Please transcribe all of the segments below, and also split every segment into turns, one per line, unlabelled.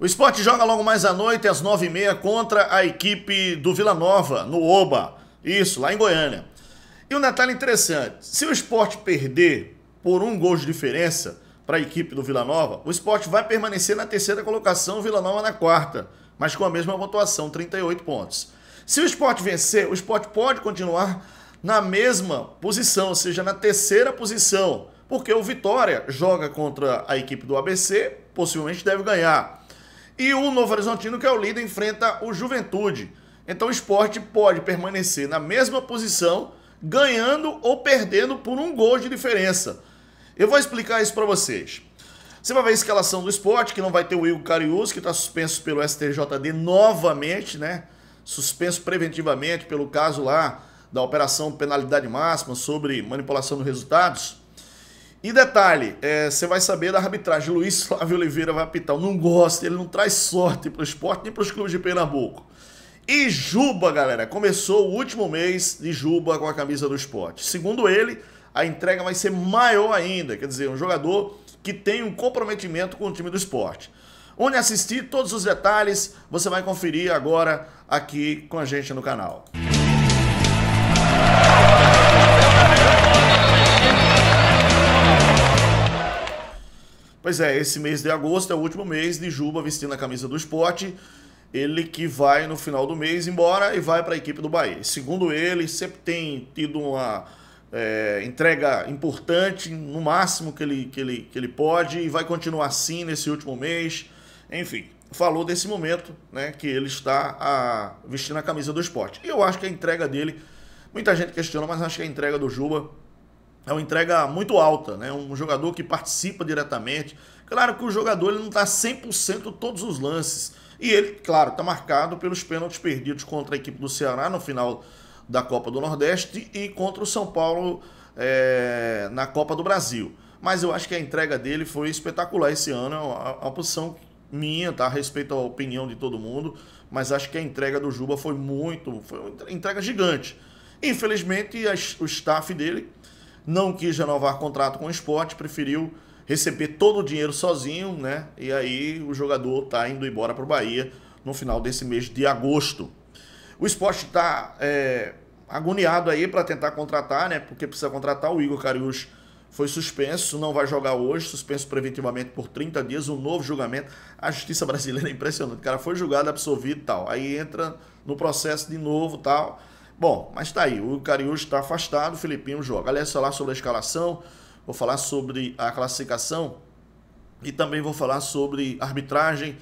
O esporte joga logo mais à noite, às 9h30, contra a equipe do Vila Nova, no Oba. Isso, lá em Goiânia. E um detalhe interessante: se o esporte perder por um gol de diferença para a equipe do Vila Nova, o esporte vai permanecer na terceira colocação, o Vila Nova na quarta, mas com a mesma pontuação, 38 pontos. Se o esporte vencer, o esporte pode continuar na mesma posição, ou seja, na terceira posição, porque o Vitória joga contra a equipe do ABC, possivelmente deve ganhar. E o Novo Horizontino, que é o líder, enfrenta o Juventude. Então o esporte pode permanecer na mesma posição, ganhando ou perdendo por um gol de diferença. Eu vou explicar isso para vocês. Você vai ver a escalação do esporte, que não vai ter o Igor Cariús, que está suspenso pelo STJD novamente, né? Suspenso preventivamente pelo caso lá da operação penalidade máxima sobre manipulação de resultados. E detalhe, é, você é, vai saber da arbitragem. Luiz Flávio Oliveira vai apitar. Eu não gosta, ele não traz sorte para o esporte nem para os clubes de Pernambuco. E Juba, galera, começou o último mês de Juba com a camisa do esporte. Segundo ele, a entrega vai ser maior ainda. Quer dizer, um jogador que tem um comprometimento com o time do esporte. Onde assistir todos os detalhes, você vai conferir agora aqui com a gente no canal. Música Pois é, esse mês de agosto é o último mês de Juba vestindo a camisa do esporte. Ele que vai no final do mês embora e vai para a equipe do Bahia. Segundo ele, sempre tem tido uma é, entrega importante, no máximo que ele, que, ele, que ele pode, e vai continuar assim nesse último mês. Enfim, falou desse momento né, que ele está a, vestindo a camisa do esporte. E eu acho que a entrega dele, muita gente questiona, mas acho que a entrega do Juba é uma entrega muito alta, né? Um jogador que participa diretamente. Claro que o jogador ele não está 100% todos os lances. E ele, claro, está marcado pelos pênaltis perdidos contra a equipe do Ceará no final da Copa do Nordeste e contra o São Paulo é, na Copa do Brasil. Mas eu acho que a entrega dele foi espetacular esse ano. É uma é posição minha, tá? Respeito da opinião de todo mundo. Mas acho que a entrega do Juba foi muito. Foi uma entrega gigante. Infelizmente, o staff dele não quis renovar contrato com o esporte, preferiu receber todo o dinheiro sozinho, né? E aí o jogador tá indo embora para o Bahia no final desse mês de agosto. O esporte está é, agoniado aí para tentar contratar, né? Porque precisa contratar. O Igor Carius foi suspenso, não vai jogar hoje, suspenso preventivamente por 30 dias, um novo julgamento. A justiça brasileira é impressionante. O cara foi julgado, absolvido e tal. Aí entra no processo de novo tal. Bom, mas tá aí, o Cariújo está afastado, o Filipinho joga. Aliás, falar sobre a escalação, vou falar sobre a classificação e também vou falar sobre arbitragem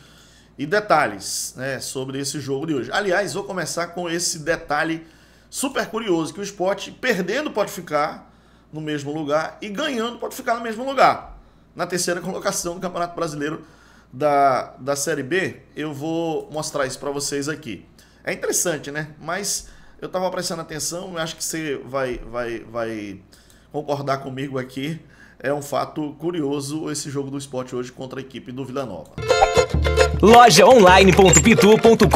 e detalhes né, sobre esse jogo de hoje. Aliás, vou começar com esse detalhe super curioso, que o esporte perdendo pode ficar no mesmo lugar e ganhando pode ficar no mesmo lugar. Na terceira colocação do Campeonato Brasileiro da, da Série B, eu vou mostrar isso para vocês aqui. É interessante, né? Mas eu estava prestando atenção, acho que você vai, vai, vai concordar comigo aqui. É um fato curioso esse jogo do esporte hoje contra a equipe do Vila Nova. Lojaonline.pitu.com.br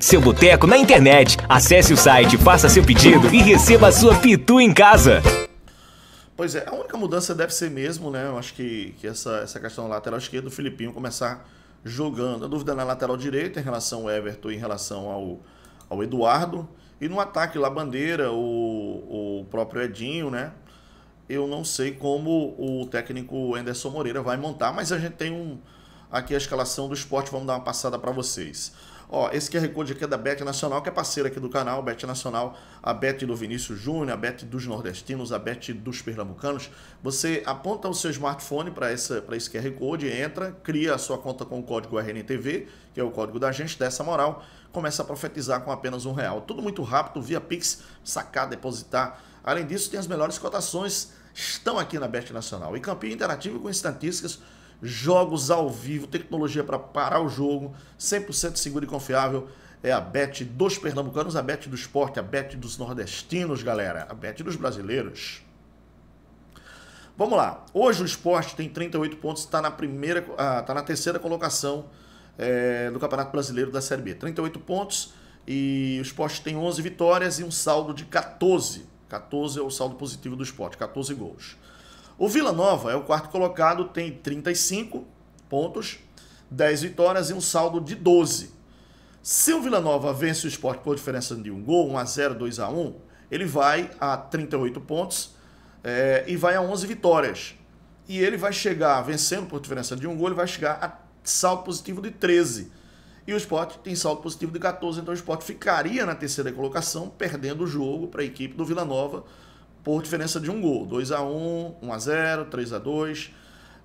Seu boteco na internet. Acesse o site, faça seu pedido e receba a sua Pitu em casa. Pois é, a única mudança deve ser mesmo, né? Eu acho que, que essa, essa questão da lateral esquerda, o Filipinho começar jogando. A dúvida na lateral direita em relação ao Everton em relação ao, ao Eduardo. E no ataque lá, Bandeira, o, o próprio Edinho, né? Eu não sei como o técnico Anderson Moreira vai montar, mas a gente tem um aqui a escalação do esporte, vamos dar uma passada para vocês. Ó, esse QR Code aqui é da Bet Nacional, que é parceira aqui do canal, Bet Nacional, a Bet do Vinícius Júnior, a Bet dos Nordestinos, a Bet dos Pernambucanos. Você aponta o seu smartphone para esse QR Code, entra, cria a sua conta com o código RNTV, que é o código da gente, dessa moral, começa a profetizar com apenas um real. Tudo muito rápido, via Pix, sacar, depositar. Além disso, tem as melhores cotações, estão aqui na Bet Nacional. E Campinho Interativo com estatísticas jogos ao vivo, tecnologia para parar o jogo, 100% seguro e confiável. É a bet dos pernambucanos, a bet do esporte, a bet dos nordestinos, galera, a bet dos brasileiros. Vamos lá. Hoje o esporte tem 38 pontos, está na primeira, está ah, na terceira colocação é, do Campeonato Brasileiro da Série B. 38 pontos e o esporte tem 11 vitórias e um saldo de 14. 14 é o saldo positivo do esporte, 14 gols. O Vila Nova é o quarto colocado, tem 35 pontos, 10 vitórias e um saldo de 12. Se o Vila Nova vence o esporte por diferença de um gol, 1 a 0 2 a 1 ele vai a 38 pontos é, e vai a 11 vitórias. E ele vai chegar, vencendo por diferença de um gol, ele vai chegar a saldo positivo de 13. E o esporte tem saldo positivo de 14, então o esporte ficaria na terceira colocação, perdendo o jogo para a equipe do Vila Nova, por diferença de um gol. 2 a 1 1 a 0 3 a 2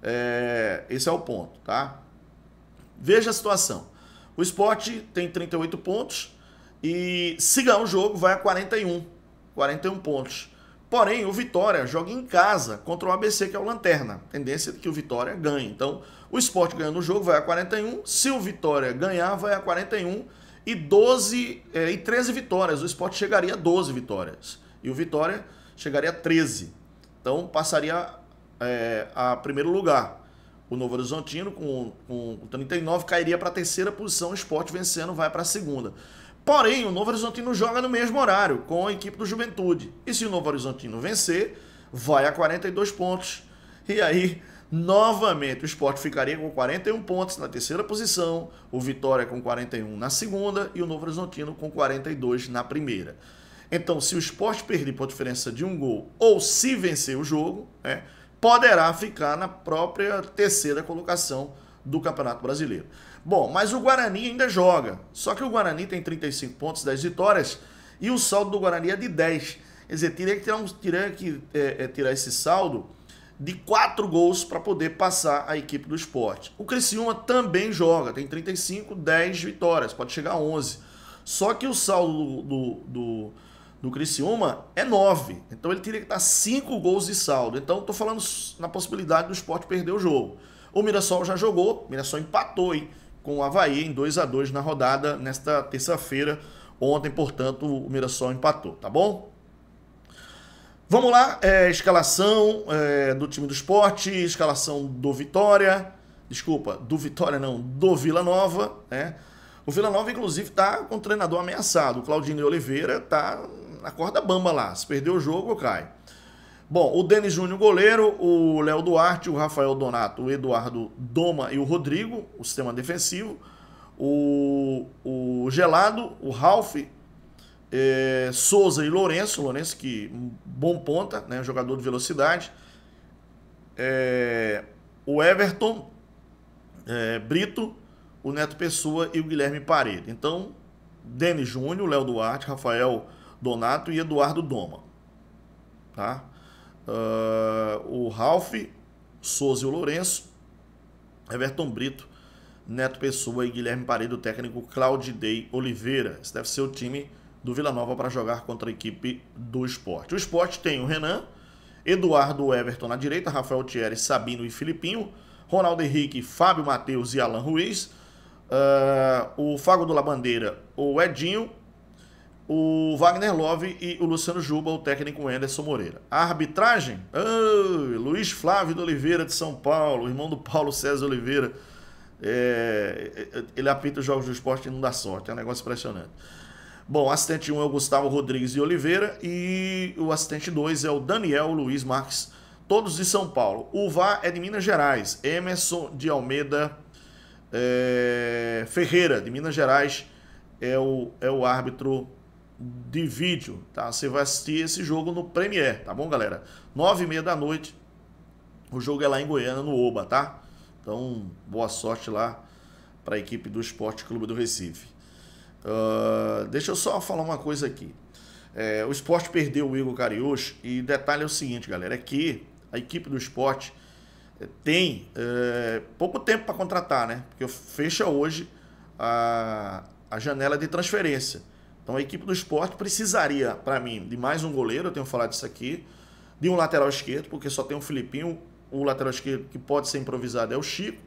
é, Esse é o ponto, tá? Veja a situação. O esporte tem 38 pontos e se ganhar o jogo vai a 41. 41 pontos. Porém, o Vitória joga em casa contra o ABC, que é o Lanterna. Tendência de que o Vitória ganhe. Então, o esporte ganhando o jogo vai a 41. Se o Vitória ganhar, vai a 41. E 12 é, e 13 vitórias. O esporte chegaria a 12 vitórias. E o Vitória chegaria a 13. Então passaria é, a primeiro lugar. O Novo Horizontino, com, com 39, cairia para a terceira posição. O esporte vencendo vai para a segunda. Porém, o Novo Horizontino joga no mesmo horário, com a equipe do Juventude. E se o Novo Horizontino vencer, vai a 42 pontos. E aí, novamente, o esporte ficaria com 41 pontos na terceira posição, o Vitória com 41 na segunda e o Novo Horizontino com 42 na primeira. Então, se o esporte perder por diferença de um gol ou se vencer o jogo, né, poderá ficar na própria terceira colocação do Campeonato Brasileiro. Bom, mas o Guarani ainda joga. Só que o Guarani tem 35 pontos, 10 vitórias, e o saldo do Guarani é de 10. Quer dizer, teria que tirar, um, teria que, é, é, tirar esse saldo de 4 gols para poder passar a equipe do esporte. O Criciúma também joga, tem 35, 10 vitórias, pode chegar a 11. Só que o saldo do, do, do do Criciúma é 9. Então ele teria que estar 5 gols de saldo. Então estou falando na possibilidade do esporte perder o jogo. O Mirassol já jogou, o Mirassol empatou hein, com o Havaí em 2 a 2 na rodada nesta terça-feira. Ontem, portanto, o Mirassol empatou, tá bom? Vamos lá, é, escalação é, do time do esporte, escalação do Vitória, desculpa, do Vitória não, do Vila Nova, né? O Vila Nova, inclusive, está com o treinador ameaçado. O Claudinho Oliveira está na corda bamba lá. Se perder o jogo, cai. Bom, o Denis Júnior, goleiro, o Léo Duarte, o Rafael Donato, o Eduardo Doma e o Rodrigo, o sistema defensivo. O, o Gelado, o Ralph, é, Souza e Lourenço. Lourenço que hum, bom ponta, né, jogador de velocidade. É, o Everton, é, Brito, o Neto Pessoa e o Guilherme Parede. Então, Denis Júnior, Léo Duarte, Rafael Donato e Eduardo Doma. Tá? Uh, o Ralph, o Lourenço, Everton Brito, Neto Pessoa e Guilherme Paredo, o técnico Claudidei Oliveira. Esse deve ser o time do Vila Nova para jogar contra a equipe do esporte. O esporte tem o Renan, Eduardo Everton na direita, Rafael Thierry, Sabino e Filipinho, Ronaldo Henrique, Fábio Matheus e Alan Ruiz, uh, o Fago do Labandeira, o Edinho, o Wagner Love e o Luciano Juba, o técnico Anderson Moreira. A arbitragem, oh, Luiz Flávio de Oliveira de São Paulo, irmão do Paulo César Oliveira, é, é, ele apita os jogos do esporte e não dá sorte, é um negócio impressionante. Bom, assistente 1 um é o Gustavo Rodrigues de Oliveira e o assistente 2 é o Daniel Luiz Marques, todos de São Paulo. O VAR é de Minas Gerais, Emerson de Almeida é, Ferreira, de Minas Gerais, é o, é o árbitro de vídeo, tá? Você vai assistir esse jogo no Premier tá bom, galera? Nove e meia da noite, o jogo é lá em Goiânia, no Oba, tá? Então, boa sorte lá para a equipe do Esporte Clube do Recife. Uh, deixa eu só falar uma coisa aqui. É, o esporte perdeu o Igor Cariús e detalhe é o seguinte, galera, é que a equipe do esporte é, tem é, pouco tempo para contratar, né? Porque fecha hoje a, a janela de transferência. Então a equipe do esporte precisaria, para mim, de mais um goleiro, eu tenho falado disso aqui, de um lateral esquerdo, porque só tem o Filipinho, o lateral esquerdo que pode ser improvisado é o Chico,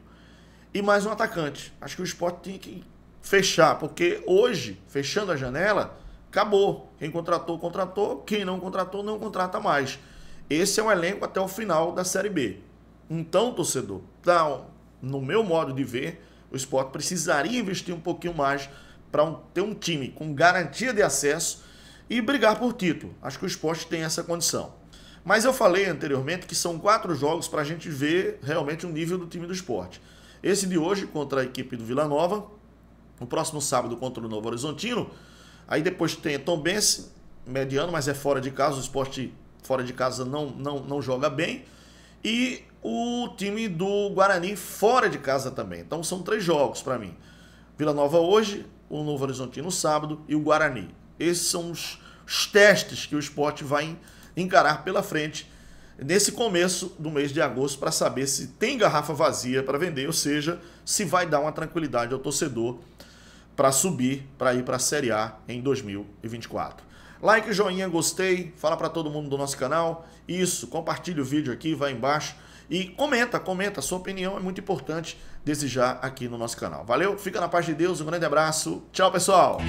e mais um atacante. Acho que o esporte tinha que fechar, porque hoje, fechando a janela, acabou. Quem contratou, contratou, quem não contratou, não contrata mais. Esse é um elenco até o final da Série B. Então, torcedor, tá, no meu modo de ver, o esporte precisaria investir um pouquinho mais para um, ter um time com garantia de acesso e brigar por título. Acho que o esporte tem essa condição. Mas eu falei anteriormente que são quatro jogos para a gente ver realmente o nível do time do esporte. Esse de hoje contra a equipe do Vila Nova, no próximo sábado contra o Novo Horizontino, aí depois tem Tombense, mediano, mas é fora de casa, o esporte fora de casa não, não, não joga bem, e o time do Guarani fora de casa também. Então são três jogos para mim. Vila Nova hoje, o Novo Horizontino sábado e o Guarani. Esses são os, os testes que o esporte vai encarar pela frente nesse começo do mês de agosto para saber se tem garrafa vazia para vender, ou seja, se vai dar uma tranquilidade ao torcedor para subir, para ir para a Série A em 2024. Like, joinha, gostei, fala para todo mundo do nosso canal. Isso, compartilha o vídeo aqui, vai embaixo e comenta, comenta, sua opinião é muito importante já aqui no nosso canal. Valeu, fica na paz de Deus, um grande abraço. Tchau, pessoal.